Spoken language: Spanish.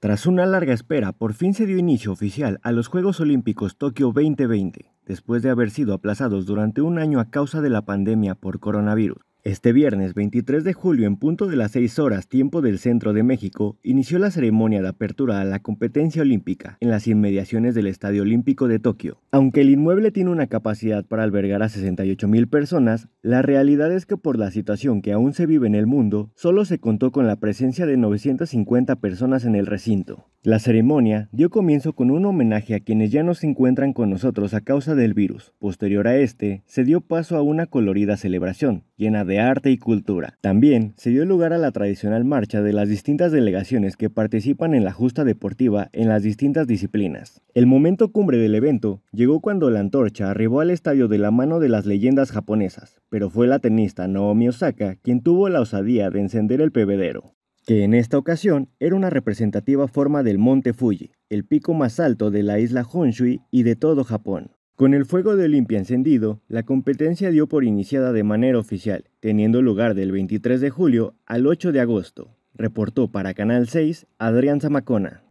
Tras una larga espera, por fin se dio inicio oficial a los Juegos Olímpicos Tokio 2020, después de haber sido aplazados durante un año a causa de la pandemia por coronavirus. Este viernes 23 de julio, en punto de las 6 horas tiempo del centro de México, inició la ceremonia de apertura a la competencia olímpica en las inmediaciones del Estadio Olímpico de Tokio. Aunque el inmueble tiene una capacidad para albergar a 68 personas, la realidad es que por la situación que aún se vive en el mundo, solo se contó con la presencia de 950 personas en el recinto. La ceremonia dio comienzo con un homenaje a quienes ya no se encuentran con nosotros a causa del virus. Posterior a este, se dio paso a una colorida celebración, llena de arte y cultura. También se dio lugar a la tradicional marcha de las distintas delegaciones que participan en la justa deportiva en las distintas disciplinas. El momento cumbre del evento Llegó cuando la antorcha arribó al estadio de la mano de las leyendas japonesas, pero fue la tenista Naomi Osaka quien tuvo la osadía de encender el pebedero, que en esta ocasión era una representativa forma del monte Fuji, el pico más alto de la isla Honshui y de todo Japón. Con el fuego de Olimpia encendido, la competencia dio por iniciada de manera oficial, teniendo lugar del 23 de julio al 8 de agosto, reportó para Canal 6 Adrián Zamacona.